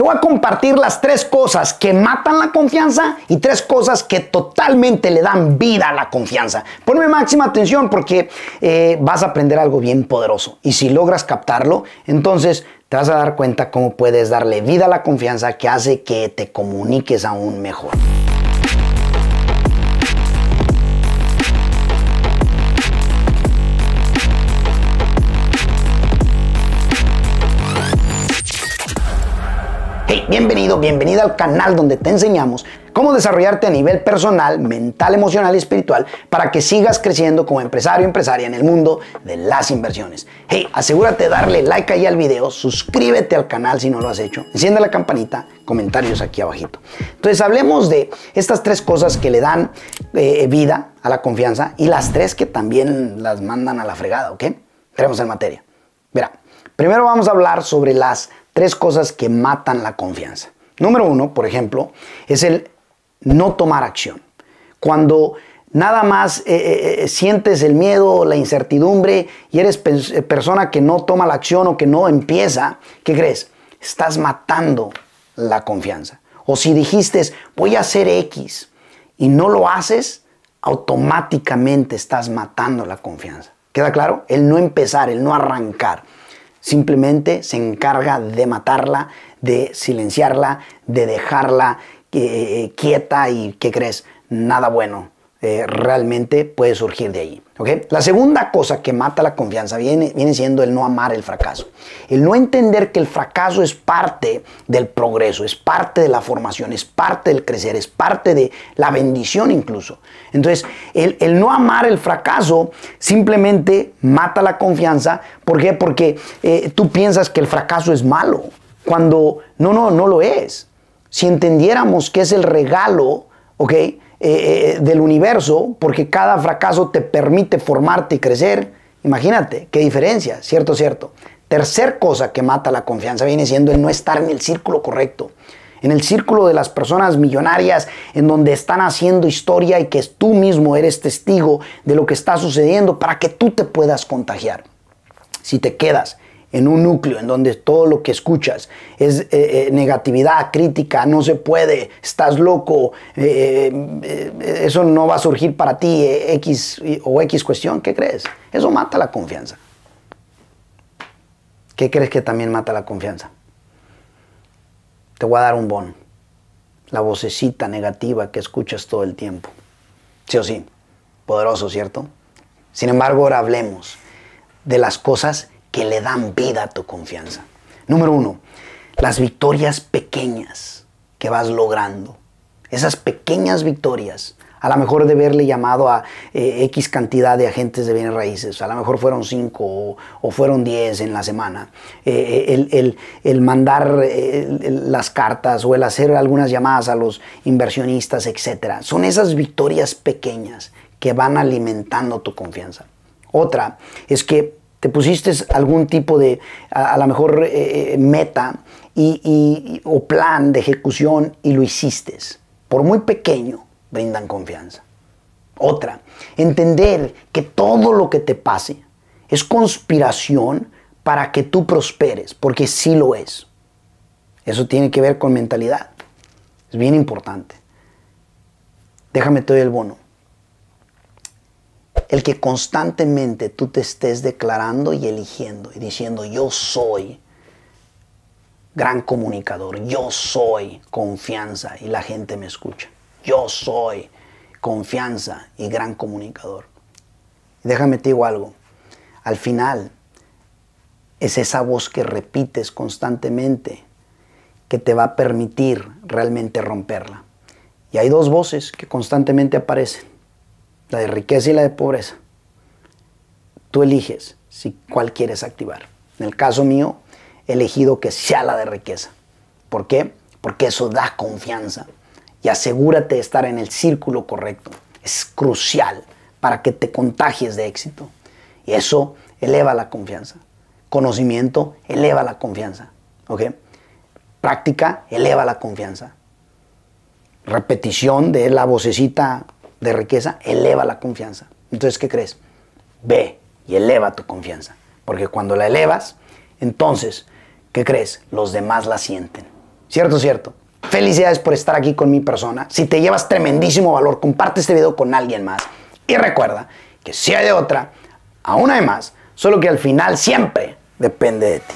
Te voy a compartir las tres cosas que matan la confianza y tres cosas que totalmente le dan vida a la confianza. Ponme máxima atención porque eh, vas a aprender algo bien poderoso. Y si logras captarlo, entonces te vas a dar cuenta cómo puedes darle vida a la confianza que hace que te comuniques aún mejor. Bienvenido, bienvenida al canal donde te enseñamos cómo desarrollarte a nivel personal, mental, emocional y espiritual para que sigas creciendo como empresario o empresaria en el mundo de las inversiones. Hey, asegúrate de darle like ahí al video, suscríbete al canal si no lo has hecho, enciende la campanita, comentarios aquí abajito. Entonces hablemos de estas tres cosas que le dan eh, vida a la confianza y las tres que también las mandan a la fregada, ¿ok? Veremos en materia. Mira, primero vamos a hablar sobre las tres cosas que matan la confianza. Número uno, por ejemplo, es el no tomar acción. Cuando nada más eh, eh, eh, sientes el miedo, la incertidumbre y eres persona que no toma la acción o que no empieza, ¿qué crees? Estás matando la confianza. O si dijiste, voy a hacer X y no lo haces, automáticamente estás matando la confianza. ¿Queda claro? El no empezar, el no arrancar simplemente se encarga de matarla, de silenciarla, de dejarla eh, quieta y, ¿qué crees? Nada bueno. Eh, realmente puede surgir de ahí. La segunda cosa que mata la confianza viene, viene siendo el no amar el fracaso. El no entender que el fracaso es parte del progreso, es parte de la formación, es parte del crecer, es parte de la bendición incluso. Entonces, el, no amar el fracaso simplemente mata la confianza. ¿Por qué? Porque eh, tú piensas que el fracaso es malo, cuando no, no, no lo es. Si entendiéramos que es el regalo, ¿ok? Eh, eh, del universo, porque cada fracaso te permite formarte y crecer. Imagínate, qué diferencia, cierto, cierto. Tercer cosa que mata la confianza viene siendo el no estar en el círculo correcto, en el círculo de las personas millonarias, en donde están haciendo historia y que tú mismo eres testigo de lo que está sucediendo para que tú te puedas contagiar. Si te quedas en un núcleo en donde todo lo que escuchas es eh, eh, negatividad, crítica, no se puede, estás loco, eh, eso no va a surgir para ti, X o X cuestión, ¿qué crees? Eso mata la confianza. ¿Qué crees que también mata la confianza? Te voy a dar un bon, La vocecita negativa que escuchas todo el tiempo. Sí o sí. Poderoso, ¿cierto? Sin embargo, ahora hablemos de las cosas que le dan vida a tu confianza. Número uno, las victorias pequeñas que vas logrando. Esas pequeñas victorias. A lo mejor de haberle llamado a eh, X cantidad de agentes de bienes raíces. A lo mejor fueron 5 o, fueron 10 en la semana. Eh, eh, el, mandar las cartas o el hacer algunas llamadas a los inversionistas, etc. Son esas victorias pequeñas que van alimentando tu confianza. Otra es que te pusiste algún tipo de, a, lo mejor, eh, eh, meta y, o plan de ejecución y lo hiciste. Por muy pequeño, brindan confianza. Otra, entender que todo lo que te pase es conspiración para que tú prosperes, porque sí lo es. Eso tiene que ver con mentalidad. Es bien importante. Déjame todo el bono el que constantemente tú te estés declarando y eligiendo y diciendo yo soy gran comunicador, yo soy confianza y la gente me escucha, yo soy confianza y gran comunicador. Déjame te digo algo, al final es esa voz que repites constantemente que te va a permitir realmente romperla. Y hay dos voces que constantemente aparecen la de riqueza y la de pobreza. Tú eliges si cuál quieres activar. En el caso mío, he elegido que sea la de riqueza. ¿Por qué? Porque eso da confianza y asegúrate de estar en el círculo correcto. Es crucial para que te contagies de éxito. Y eso eleva la confianza. Conocimiento eleva la confianza. ¿Ok? Práctica eleva la confianza. Repetición de la vocecita de riqueza eleva la confianza. Entonces, ¿qué crees? Ve y eleva tu confianza. Porque cuando la elevas, entonces, ¿qué crees? Los demás la sienten. ¿Cierto, cierto? Felicidades por estar aquí con mi persona. Si te llevas tremendísimo valor, comparte este video con alguien más. Y recuerda que si hay de otra, aún hay más, solo que al final siempre depende de ti.